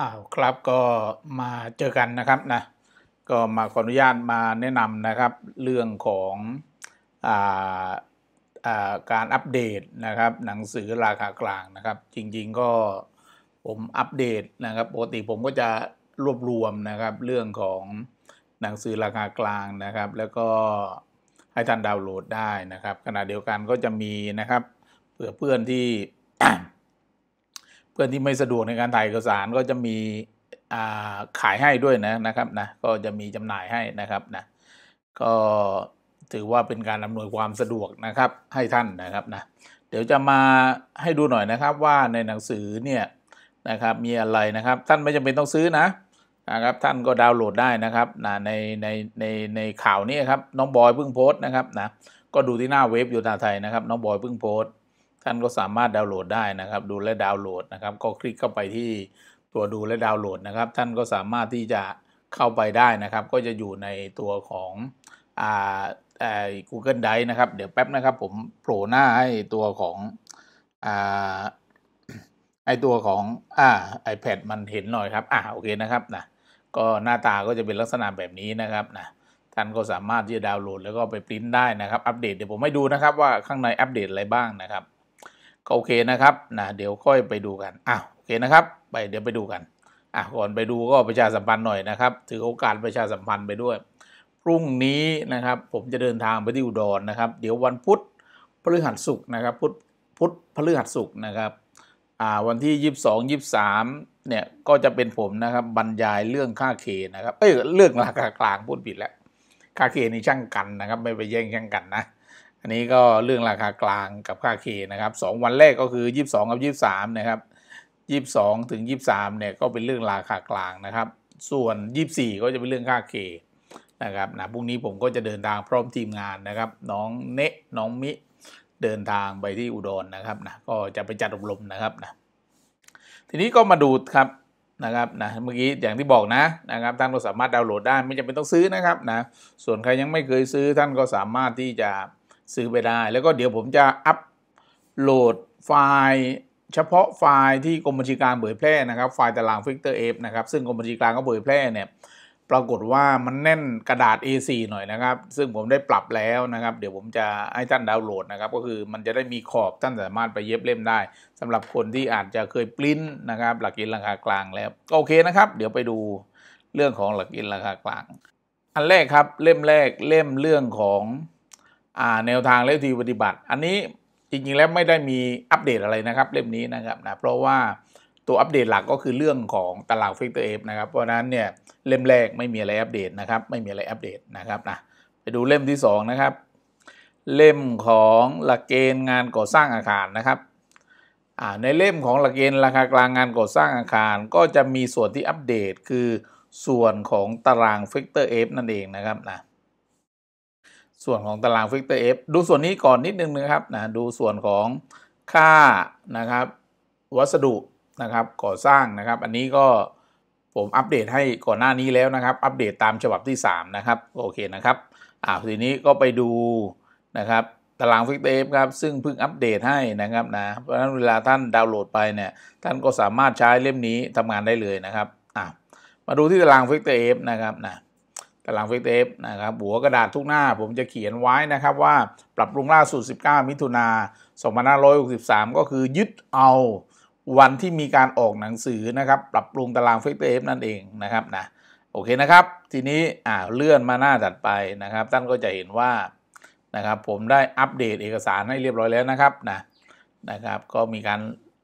อ้าวครับก็มาเจอกันนะครับนะก็มาขออนุญาตมาแนะนำนะครับเรื่องของอาอาการอัปเดตนะครับหนังสือราคากลางนะครับ จริงๆก็ผมอัปเดตนะครับปกติผมก็จะรวบรวมนะครับ เรื่องของหนังสือราคากลางนะครับ แล้วก็ให้ท่านดาวน์โหลดได้นะครับขณะเดียวกันก็จะมีนะครับเผื่อเพื่อนที่พื่อนที่ไม่สะดวกในการถ่ายเอกสาร ก็จะมีขายให้ด้วยนะนะครับนะก็จะมีจำหน่ายให้นะครับนะก็ถือว่าเป็นการอำนวยความสะดวกนะครับ ให้ท่านนะครับนะเดี๋ยวจะมาให้ดูหน่อยนะครับ ว่าในหนังสือเนี่ยนะครับ มีอะไรนะครับ ท่านไม่จำเป็นต้องซื้อนะ นะครับ ท่านก็ดาวน์โหลดได้นะครับนะในในในในข่าวนี้ครับน้องบอยเพิ่งโพสต์นะครับนะก็ดูที่หน้าเว็บยยธาไทยนะครับ น้องบอยเพิ่งโพสต์ท่านก็สามารถดาวน์โหลดได้นะครับ ดูและดาวน์โหลดนะครับ ก็คลิกเข้าไปที่ตัวดูและดาวน์โหลดนะครับ ท่านก็สามารถที่จะเข้าไปได้นะครับ ก็จะอยู่ในตัวของอ่าไอ้ก Google Drive นะครับ เดี๋ยวแป๊บนะครับ ผมโผล่หน้าให้ตัวของอ่าไอตัวของอ่า iPad มันเห็นหน่อยครับอ่าโอเคนะครับนะก็หน้าตาก็จะเป็นลักษณะแบบนี้นะครับนะท่านก็สามารถที่จะดาวน์โหลดแล้วก็ไปปริ้นได้นะครับอัปเดตเดี๋ยวผมให้ดูนะครับว่าข้างในอัปเดตอะไรบ้างนะครับก็โอเคนะครับนะเดี๋ยวค่อยไปดูกันอ้าวโอเคนะครับไปเดี๋ยวไปดูกันอ่ะก่อนไปดูก็ประชาสัมพันธ์หน่อยนะครับถือโอกาสประชาสัมพันธ์ไปด้วย พรุ่งนี้นะครับผมจะเดินทางไปที่อุดรนนะครับ เดี๋ยววันพุธพฤหัสสุกนะครับพุธพุธพฤหัสสุกนะครับอ่าวันที่ 22 23เนี่ยก็จะเป็นผมนะครับบรรยายเรื่องค่าเคนะครับเอ้ยเรื่องราคากลางพูดผิดแล้วค่าเคนี่ช่างกันนะครับ ไม่ไปแย่งช่างกันนะอันนี้ก็เรื่องราคากลางกับค่าเคนะครับสองวันแรกก็คือ 22 กับ 23 นะครับ 22ถึง23เนี่ยก็เป็นเรื่องราคากลางนะครับ ส่วน 24 ก็จะเป็นเรื่องค่าเคนะครับนะพรุ่งนี้ผมก็จะเดินทางพร้อมทีมงานนะครับน้องเนะน้องมิเดินทางไปที่อุดรนนะครับนะก็จะไปจัดอบรมนะครับนะทีนี้ก็มาดูครับนะครับนะเมื่อกี้อย่างที่บอกนะนะครับท่านก็สามารถดาวน์โหลดได้ไม่จำเป็นต้องซื้อนะครับนะส่วนใครยังไม่เคยซื้อท่านก็สามารถที่จะซื้อไปได้ แล้วก็เดี๋ยวผมจะอัพโหลดไฟล์ เฉพาะไฟล์ที่กรมบัญชีกลางเผยแพร่นะครับไฟล์ตารางฟิกเตอร์เอฟนะครับซึ่งกรมบัญชีกลางก็เผยแพร่เนี่ยปรากฏว่ามันแน่นกระดาษ A4 หน่อยนะครับ ซึ่งผมได้ปรับแล้วนะครับ เดี๋ยวผมจะให้ท่านดาวน์โหลดนะครับ ก็คือมันจะได้มีขอบท่านสามารถไปเย็บเล่มได้ สำหรับคนที่อาจจะเคยปริ้นนะครับ หลักเกณฑ์ราคากลางแล้วโอเคนะครับ เดี๋ยวไปดูเรื่องของหลักเกณฑ์ราคากลาง อันแรกครับเล่มแรกเล่มเรื่องของแนวทางและวิธีปฏิบัติ อันนี้จริงๆแล้วไม่ได้มีอัปเดตอะไรนะครับ เล่มนี้นะครับนะเพราะว่าตัวอัปเดตหลักก็คือเรื่องของตลาดฟิกเตอร์เอฟนะครับเพราะนั้นเนี่ยเล่มแรกไม่มีอะไรอัปเดตนะครับ ไม่มีอะไรอัปเดตนะครับนะไปดูเล่มที่2นะครับเล่มของหลักเกณฑ์งานก่อสร้างอาคารนะครับในเล่มของหลักเกณฑ์ราคากลางงานก่อสร้างอาคาร ก็จะมีส่วนที่อัปเดต คือส่วนของตารางเฟกเตอร์เอฟนั่นเองนะครับนะส่วนของตารางฟิกเตอร์ F ดูส่วนนี้ก่อนนิดนึงนะครับนะดูส่วนของค่านะครับ วัสดุนะครับก่อสร้างนะครับ อันนี้ก็ผมอัปเดตให้ก่อนหน้านี้แล้วนะครับ อัปเดตตามฉบับที่3นะครับโอเคนะครับอ่าทีนี้ก็ไปดูนะครับตารางฟิกเตอร์ F ครับซึ่งเพิ่งอัปเดตให้นะครับนะเพราะฉะนั้นเวลาท่านดาวน์โหลดไปเนี่ยท่านก็สามารถใช้เล่มนี้ทำงานได้เลยนะครับอ่ามาดูที่ตารางฟิกเตอร์ F นะครับนะตารางเฟกเอฟนะครับหัวกระดาษทุกหน้า ผมจะเขียนไว้นะครับว่าปรับปรุงล่าสุด19 มิถุนา2563ก็คือยึดเอา วันที่มีการออกหนังสือนะครับปรับปรุงตารางเฟกเอฟนั่นเองนะครับนะโอเคนะครับ ทีนี้อ่าเลื่อนมาหน้าถัดไปนะครับท่านก็จะเห็นว่านะครับผมได้อัปเดตเอกสารให้เรียบร้อยแล้วนะครับนะนะครับ ก็มีการ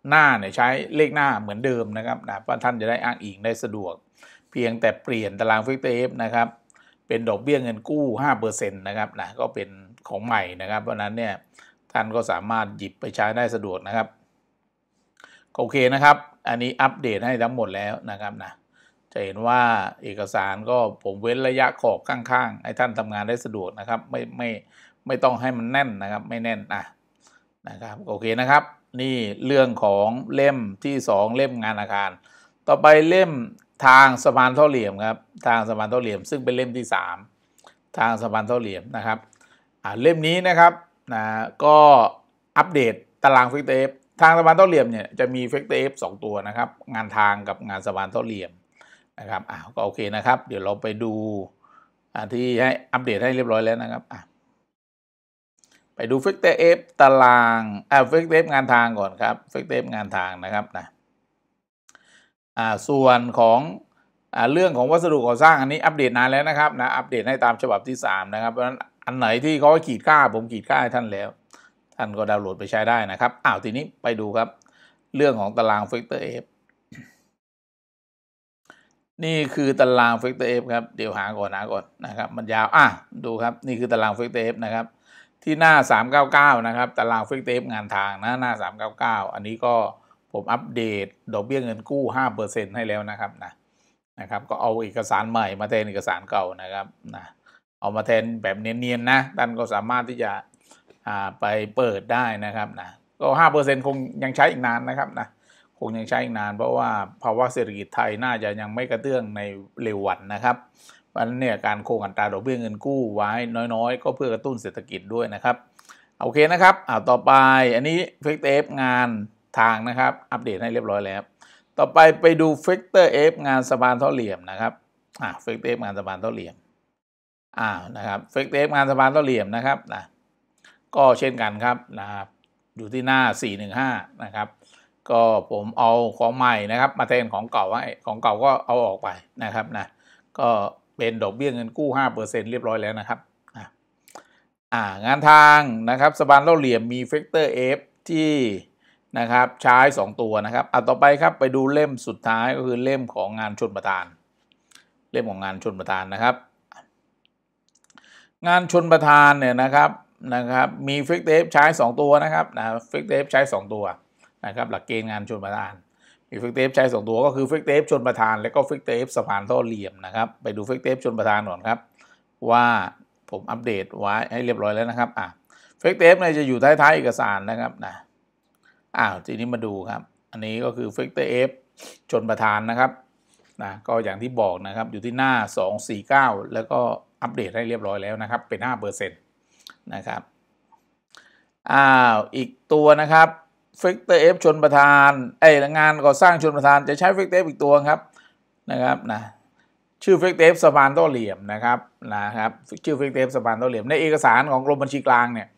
หน้าเนี่ยใช้เลขหน้าเหมือนเดิมนะครับนะเพราะท่านจะได้อ้างอิงได้สะดวกเพียงแต่เปลี่ยนตารางเฟซกเตฟนะครับเป็นดอกเบี้ยเงินกู้5%นะครับนะก็เป็นของใหม่นะครับเพราะนั้นเนี่ยท่านก็สามารถหยิบไปใช้ได้สะดวกนะครับโอเคนะครับอันนี้อัปเดตให้ทั้งหมดแล้วนะครับนะจะเห็นว่าเอกสารก็ผมเว้นระยะขอบข้างๆให้ท่านทำงานได้สะดวกนะครับไม่ไม่ไม่ต้องให้มันแน่นนะครับ ไม่แน่นอ่ะนะครับโอเคนะครับ นี่เรื่องของเล่มที่2เล่มงานอาคารต่อไปเล่มทางสะพานเท่าเหลี่ยมครับทางสะพานเท่าเหลี่ยม ซึ่งเป็นเล่มที่3ทางสะพานเท่าเหลี่ยมนะครับเล่มนี้นะครับนะก็อัปเดตตารางเฟกเตฟทางสะพานเท่าเหลี่ยมเนี่ยจะมีเฟกเตฟสองตัวนะครับงานทางกับงานสะพานเท่าเหลี่ยมนะครับอ้าวก็โอเคนะครับ เดี๋ยวเราไปดู ที่ให้อัปเดตให้เรียบร้อยแล้วนะครับไปดูเฟกเตฟตารางเฟกเตฟงานทางก่อนครับเฟกเตฟงานทางนะครับนะอ่าส่วนของอ่าเรื่องของวัสดุก่อสร้างอันนี้อัปเดตนานแล้วนะครับนะอัปเดตให้ตามฉบับที่ 3 นะครับเพราะฉะนั้นอันไหนที่เขาขีดค่าผมขีดค่า ให้ท่านแล้ว ท่านก็ดาวน์โหลดไปใช้ได้นะครับอ้าวทีนี้ไปดูครับ เรื่องของตารางเฟกเตอร์เอฟนี่คือตารางเฟกเตอร์เอฟครับ เดี๋ยวหาก่อนนะก่อนนะครับ มันยาว อ่ะดูครับ นี่คือตารางเฟกเตอร์เอฟนะครับ ที่หน้า399นะครับ ตารางเฟกเตอร์เอฟงานทางนะหน้า399อันนี้ก็ผมอัปเดตดอกเบี้ยเงินกู้ 5%ให้แล้วนะครับนะนะครับ ก็เอาเอกสารใหม่มาแทนเอกสารเก่านะครับนะเอามาแทนแบบเนียนๆ นะท่านก็สามารถที่จะไปเปิดได้นะครับนะก็ 5%คงยังใช้อีกนานนะครับนะคงยังใช้อีกนาน เพราะว่าภาวะเศรษฐกิจไทยน่าจะยังไม่กระเตื้องในเร็ววันนะครับ เพราะนั้นเนี่ยการโคงอัตราดอกเบี้ยเงินกู้ไว้ น้อย ๆ ก็เพื่อกระตุ้นเศรษฐกิจด้วยนะครับโอเคนะครับอ่าต่อไปอันนี้เฟกเทฟงานทางนะครับอัปเดตให้เรียบร้อยแล้ว ต่อไปไปดูเฟกเตอร์เอฟงานสะพานท่อเหลี่ยมนะครับอ่าเฟกเตอร์เอฟงานสะพานท่อเหลี่ยมอ่านะครับเฟกเตอร์เอฟงานสะพานท่อเหลี่ยมนะครับนะก็เช่นกันครับนะครับอยู่ที่หน้า415นะครับ ก็ผมเอาของใหม่นะครับมาแทนของเก่าไว้ของเก่าก็เอาออกไปนะครับนะ ก็เป็นดอกเบี้ยเงินกู้5%เรียบร้อยแล้วนะครับ อ่างานทางนะครับสะพานเท่าเหลี่ยมมีเฟกเตอร์ F ที่นะครับใช้ 2 ตัวนะครับ อ่ะต่อไปครับไปดูเล่มสุดท้ายก็คือเล่มของงานชนประทาน เล่มของงานชนประทานนะครับ งานชนประทานเนี่ยนะครับนะครับมีฟิกเทปใช้ 2 ตัวนะครับนะฟิกเทปใช้2 ตัวนะครับหลักเกณฑ์งานชนประทาน มีฟิกเทปใช้2ตัวก็คือฟิกเทปชนประทานแล้วก็ฟิกเทปสะพานท่อเหลี่ยมนะครับไปดูฟิกเทปชนประทานก่อนครับว่าผมอัปเดตไว้ให้เรียบร้อยแล้วนะครับอ่ะฟิกเทปเนี่ยจะอยู่ท้ายๆเอกสารนะครับนะอ้าวทีนี้มาดูครับอันนี้ก็คือ f เตอร์เชนประธานนะครับนะก็อย่างที่บอกนะครับอยู่ที่หน้า 249 แล้วก็อัปเดตให้เรียบร้อยแล้วนะครับเป็น5%นะครับอ้าวอีกตัวนะครับ Factor F ชนประธานเอ้งานก่อสร้างชนประธานจะใช้ f กเตอร์อีกตัวครับนะครับนะชื่อ f กเตอร์สะพานต้อเหลี่ยมนะครับนะครับชื่อ f กเตอร์สะพานต้อเหลี่ยมในเอกสารของกรมบัญชีกลางเนี่ย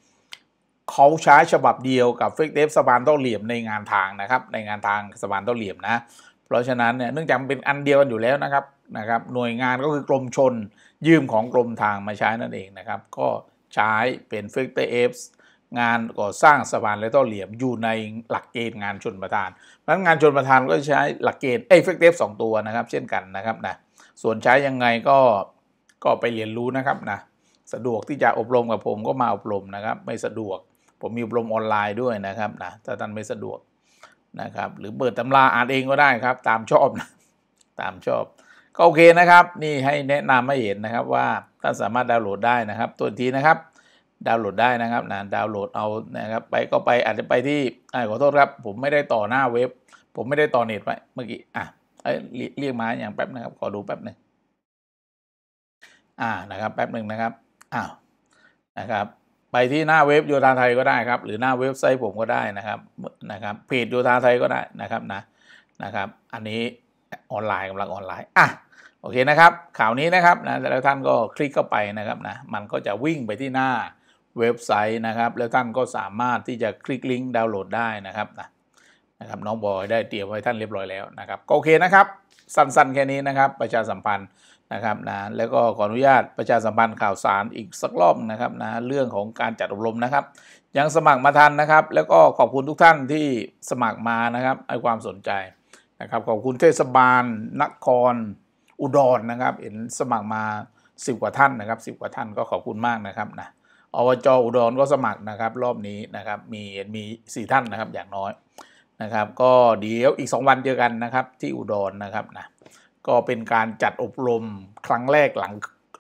เขาใช้ฉบับเดียวกับเฟกเดฟสะพานต้าเหลี่ยมในงานทางนะครับในงานทางสะพานต้าเหลี่ยมนะ เพราะฉะนั้นเนี่ยเนื่องจากเป็นอันเดียวกันอยู่แล้วนะครับนะครับหน่วยงานก็คือกรมชนยืมของกรมทางมาใช้นั่นเองนะครับก็ใช้เป็นเฟกเดฟงานก่อสร้างสะพานและต้อเหลี่ยม อยู่ในหลักเกณฑ์งานชนประทานเพราะฉะนนั้งานชนประทานก็ใช้หลักเกณฑ์เอฟเฟกเดฟสองตัวนะครับเช่นกันนะครับนะส่วนใช้ยังไงก็ก็ไปเรียนรู้นะครับนะสะดวกที่จะอบรมกับผมก็มาอบรมนะครับไม่สะดวกผมมีอบรมออนไลน์ด้วยนะครับนะถ้าท่านไม่สะดวกนะครับ หรือเปิดตำราอ่านเอง ก็ได้ครับ ตามชอบนะตามชอบ ก็โอเคนะครับ นี่ให้แนะนำให้เห็นนะครับ ว่าท่านสามารถดาวน์โหลดได้นะครับ ตัวทีนะครับ ดาวน์โหลดได้นะครับนะดาวน์โหลดเอานะครับ ไปก็ไปอาจจะไปที่อขอโทษครับ ผมไม่ได้ต่อหน้าเว็บ ผมไม่ได้ต่อเน็ตไปเมื่อกี้อ่ะเรียกมาอย่างแป๊บนะครับขอดูแป๊บหนึ่งอ่านะครับ แป๊บหนึ่งนะครับอ้าวนะครับไปที่หน้าเว็บโยธาไทยก็ได้ครับหรือหน้าเว็บไซต์ผมก็ได้นะครับนะครับเพจโยธาไทยก็ได้นะครับนะนะครับอันนี้ออนไลน์กำลังออนไลน์อ่ะโอเคนะครับ ข่าวนี้นะครับนะแล้วท่านก็คลิกเข้าไปนะครับนะมันก็จะวิ่งไปที่หน้าเว็บไซต์นะครับ แล้วท่านก็สามารถที่จะคลิกลิงก์ดาวน์โหลดได้นะครับนะนะครับน้องบอยได้เตรียมไว้ท่านเรียบร้อยแล้วนะครับโอเคนะครับ สั้น ๆ แค่นี้นะครับ ประชาสัมพันธ์นะครับนะแล้วก็ขออนุญาตประชาสัมพันธ์ข่าวสารอีกสักรอบนะครับนะเรื่องของการจัดอบรมนะครับ ยังสมัครมาทันนะครับแล้วก็ขอบคุณทุกท่านที่สมัครมานะครับให้ความสนใจนะครับขอบคุณเทศบาลนครอุดรนนะครับเห็นสมัครมาสิบกว่าท่านนะครับสิบกว่าท่านก็ขอบคุณมากนะครับนะอบจอุดรก็สมัครนะครับรอบนี้นะครับมีมีสี่ท่านนะครับอย่างน้อยนะครับก็เดี๋ยวอีก 2 วันเจอกันนะครับที่อุดรนนะครับนะก็เป็นการจัดอบรมครั้งแรกหลัง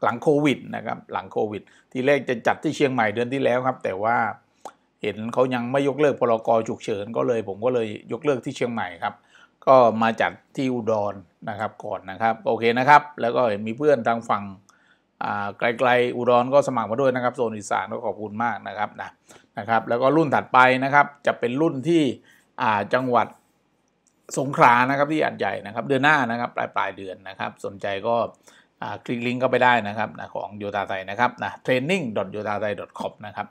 หลังโควิดนะครับหลังโควิดที่แรกจะจัดที่เชียงใหม่เดือนที่แล้วครับ แต่ว่าเห็นเขายังไม่ยกเลิกพรกฉุกเฉินก็เลยผมก็เลยยกเลิกที่เชียงใหม่ครับ ก็มาจัดที่อุดรนะครับก่อนนะครับโอเคนะครับ แล้วก็มีเพื่อนทางฝั่งไกลๆ อุดรก็สมัครมาด้วยนะครับโซนอีสานก็ขอบคุณมากนะครับนะนะครับแล้วก็รุ่นถัดไปนะครับ จะเป็นรุ่นที่จังหวัดสงขลานะครับที่อัดใหญ่นะครับ เดือนหน้านะครับปลายปลายเดือนนะครับ สนใจก็คลิก ลิงก์เข้าไปได้นะครับนะของโยตาไทยนะครับนะ training.yotathai.com นะครับ